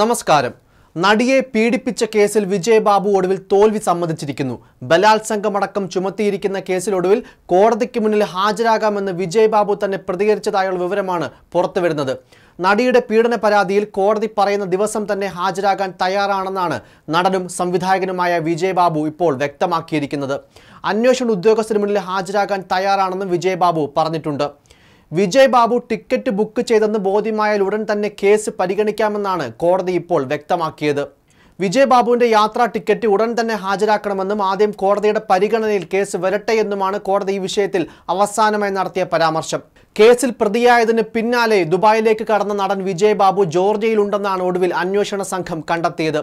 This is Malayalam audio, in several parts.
നമസ്കാരം നടിയെ പീഡിപ്പിച്ച കേസിൽ വിജയബാബു ഒടുവിൽ തോൽവി സമ്മതിച്ചിരിക്കുന്നു ബലാത്സംഗമടക്കം ചുമത്തിയിരിക്കുന്ന കേസിലൊടുവിൽ കോടതിക്ക് മുന്നിൽ ഹാജരാകാമെന്ന് വിജയബാബു തന്നെ പ്രതികരിച്ചതായുള്ള വിവരമാണ് പുറത്തുവരുന്നത് നടിയുടെ പീഡന പരാതിയിൽ കോടതി പറയുന്ന ദിവസം തന്നെ ഹാജരാകാൻ തയ്യാറാണെന്നാണ് നടനും സംവിധായകനുമായ വിജയബാബു ഇപ്പോൾ വ്യക്തമാക്കിയിരിക്കുന്നത് അന്വേഷണ ഉദ്യോഗസ്ഥന് മുന്നിൽ ഹാജരാകാൻ തയ്യാറാണെന്നും വിജയബാബു പറഞ്ഞിട്ടുണ്ട് വിജയ് ബാബു ടിക്കറ്റ് ബുക്ക് ചെയ്തെന്ന് ബോധ്യമായാൽ ഉടൻ തന്നെ കേസ് പരിഗണിക്കാമെന്നാണ് കോടതി ഇപ്പോൾ വ്യക്തമാക്കിയത് വിജയ് ബാബുവിന്റെ യാത്രാ ടിക്കറ്റ് ഉടൻ തന്നെ ഹാജരാക്കണമെന്നും ആദ്യം കോടതിയുടെ പരിഗണനയിൽ കേസ് വരട്ടെ എന്നുമാണ് കോടതി ഈ വിഷയത്തിൽ അവസാനമായി നടത്തിയ പരാമർശം കേസിൽ പ്രതിയായതിന് പിന്നാലെ ദുബായിലേക്ക് കടന്ന നടൻ വിജയ് ബാബു ജോർജിയയിലുണ്ടെന്നാണ് ഒടുവിൽ അന്വേഷണ സംഘം കണ്ടെത്തിയത്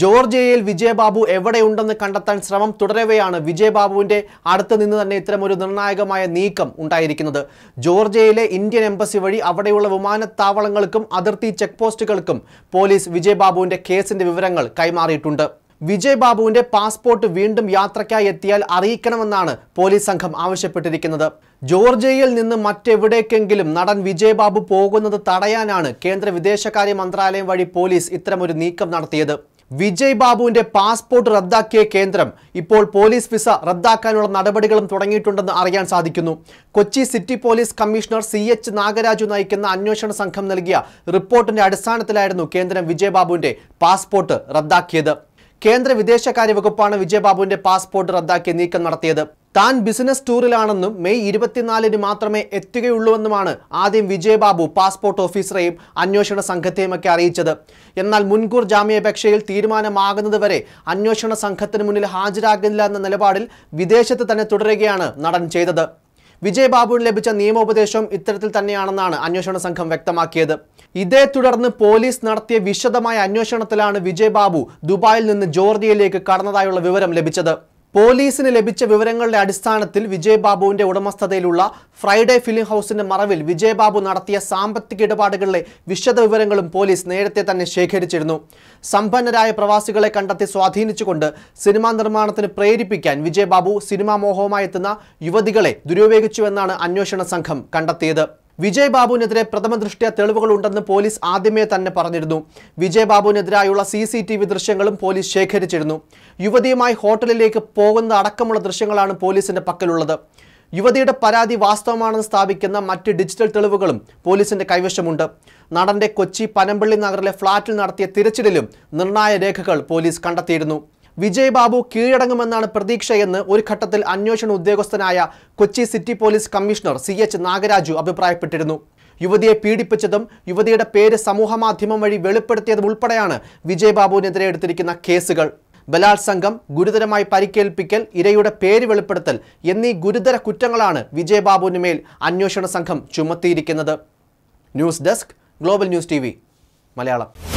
ജോർജിയയിൽ വിജയബാബു എവിടെയുണ്ടെന്ന് കണ്ടെത്താൻ ശ്രമം തുടരവെയാണ് വിജയബാബുവിന്റെ അടുത്ത് നിന്ന് തന്നെ ഇത്തരമൊരു നിർണായകമായ നീക്കം ഉണ്ടായിരിക്കുന്നത് ജോർജിയയിലെ ഇന്ത്യൻ എംബസി വഴി അവിടെയുള്ള വിമാനത്താവളങ്ങൾക്കും അതിർത്തി ചെക്ക് പോസ്റ്റുകൾക്കും പോലീസ് വിജയബാബുവിന്റെ കേസിന്റെ വിവരങ്ങൾ കൈമാറിയിട്ടുണ്ട് വിജയബാബുവിൻ്റെ പാസ്പോർട്ട് വീണ്ടും യാത്രയ്ക്കായി എത്തിയാൽ അറിയിക്കണമെന്നാണ് പോലീസ് സംഘം ആവശ്യപ്പെട്ടിരിക്കുന്നത് ജോർജിയയിൽ നിന്ന് മറ്റെവിടേക്കെങ്കിലും നടൻ വിജയബാബു പോകുന്നത് തടയാനാണ് കേന്ദ്ര വിദേശകാര്യ മന്ത്രാലയം വഴി പോലീസ് ഇത്തരമൊരു നീക്കം നടത്തിയത് വിജയ് ബാബുവിന്റെ പാസ്പോർട്ട് റദ്ദാക്കിയ കേന്ദ്രം ഇപ്പോൾ പോലീസ് വിസ റദ്ദാക്കാനുള്ള നടപടികളും തുടങ്ങിയിട്ടുണ്ടെന്ന് അറിയാൻ സാധിക്കുന്നു Kochi city police commissioner C H Nagaraju നയിക്കുന്ന അന്വേഷണ സംഘം നൽകിയ റിപ്പോർട്ടിന്റെ അടിസ്ഥാനത്തിലായിരുന്നു കേന്ദ്രം വിജയ് ബാബുവിന്റെ പാസ്പോർട്ട് റദ്ദാക്കിയത് കേന്ദ്ര വിദേശകാര്യ വകുപ്പാണ് വിജയബാബുവിന്റെ പാസ്പോർട്ട് റദ്ദാക്കി നീക്കം നടത്തിയത് താൻ ബിസിനസ് ടൂറിലാണെന്നും മെയ് ഇരുപത്തിനാലിന് മാത്രമേ എത്തുകയുള്ളൂവെന്നുമാണ് ആദ്യം വിജയബാബു പാസ്പോർട്ട് ഓഫീസറെയും അന്വേഷണ സംഘത്തെയുമൊക്കെ അറിയിച്ചത് എന്നാൽ മുൻകൂർ ജാമ്യാപേക്ഷയിൽ തീരുമാനമാകുന്നതുവരെ അന്വേഷണ സംഘത്തിന് മുന്നിൽ ഹാജരാകില്ല എന്ന നിലപാടിൽ വിദേശത്ത് തന്നെ തുടരുകയാണ് നടൻ ചെയ്തത് വിജയബാബുവിന് ലഭിച്ച നിയമോപദേശവും ഇത്തരത്തിൽ തന്നെയാണെന്നാണ് അന്വേഷണ സംഘം വ്യക്തമാക്കിയത് ഇതേ തുടർന്ന് പോലീസ് നടത്തിയ വിശദമായ അന്വേഷണത്തിലാണ് വിജയബാബു ദുബായിൽ നിന്ന് ജോർജിയയിലേക്ക് കടന്നതായുള്ള വിവരം ലഭിച്ചത് പോലീസിന് ലഭിച്ച വിവരങ്ങളുടെ അടിസ്ഥാനത്തിൽ വിജയബാബുവിന്റെ ഉടമസ്ഥതയിലുള്ള ഫ്രൈഡേ ഫിലിം ഹൗസിന്റെ മറവിൽ വിജയബാബു നടത്തിയ സാമ്പത്തിക ഇടപാടുകളിലെ വിശദ വിവരങ്ങളും പോലീസ് നേരത്തെ തന്നെ ശേഖരിച്ചിരുന്നു സമ്പന്നരായ പ്രവാസികളെ കണ്ടെത്തി സ്വാധീനിച്ചുകൊണ്ട് സിനിമാ നിർമ്മാണത്തിന് പ്രേരിപ്പിക്കാൻ വിജയബാബു സിനിമാ മോഹവുമായി എത്തുന്ന യുവതികളെ ദുരുപയോഗിച്ചുവെന്നാണ് അന്വേഷണ സംഘം കണ്ടെത്തിയത് വിജയ് ബാബുവിനെതിരെ പ്രഥമ ദൃഷ്ട്യ തെളിവുകളുണ്ടെന്ന് പോലീസ് ആദ്യമേ തന്നെ പറഞ്ഞിരുന്നു വിജയ് ബാബുവിനെതിരായുള്ള സി സി ടി വി ദൃശ്യങ്ങളും പോലീസ് ശേഖരിച്ചിരുന്നു യുവതിയുമായി ഹോട്ടലിലേക്ക് പോകുന്ന അടക്കമുള്ള ദൃശ്യങ്ങളാണ് പോലീസിന്റെ പക്കലുള്ളത് യുവതിയുടെ പരാതി വാസ്തവമാണെന്ന് സ്ഥാപിക്കുന്ന മറ്റ് ഡിജിറ്റൽ തെളിവുകളും പോലീസിന്റെ കൈവശമുണ്ട് നടന്റെ കൊച്ചി പനമ്പള്ളി നഗറിലെ ഫ്ളാറ്റിൽ നടത്തിയ തിരച്ചിലും നിർണായ രേഖകൾ പോലീസ് കണ്ടെത്തിയിരുന്നു വിജയ് ബാബു കീഴടങ്ങുമെന്നാണ് പ്രതീക്ഷയെന്ന് ഒരു ഘട്ടത്തിൽ അന്വേഷണ ഉദ്യോഗസ്ഥനായ Kochi city police commissioner C H Nagaraju അഭിപ്രായപ്പെട്ടിരുന്നു യുവതിയെ പീഡിപ്പിച്ചതും യുവതിയുടെ പേര് സമൂഹമാധ്യമം വഴി വെളിപ്പെടുത്തിയതും ഉൾപ്പെടെയാണ് വിജയ് ബാബുവിനെതിരെ എടുത്തിരിക്കുന്ന കേസുകൾ ബലാത്സംഗം ഗുരുതരമായി പരിക്കേൽപ്പിക്കൽ ഇരയുടെ പേര് വെളിപ്പെടുത്തൽ എന്നീ ഗുരുതര കുറ്റങ്ങളാണ് വിജയ് ബാബുവിന് മേൽ അന്വേഷണ സംഘം ചുമത്തിയിരിക്കുന്നത് news desk global news T Malayalam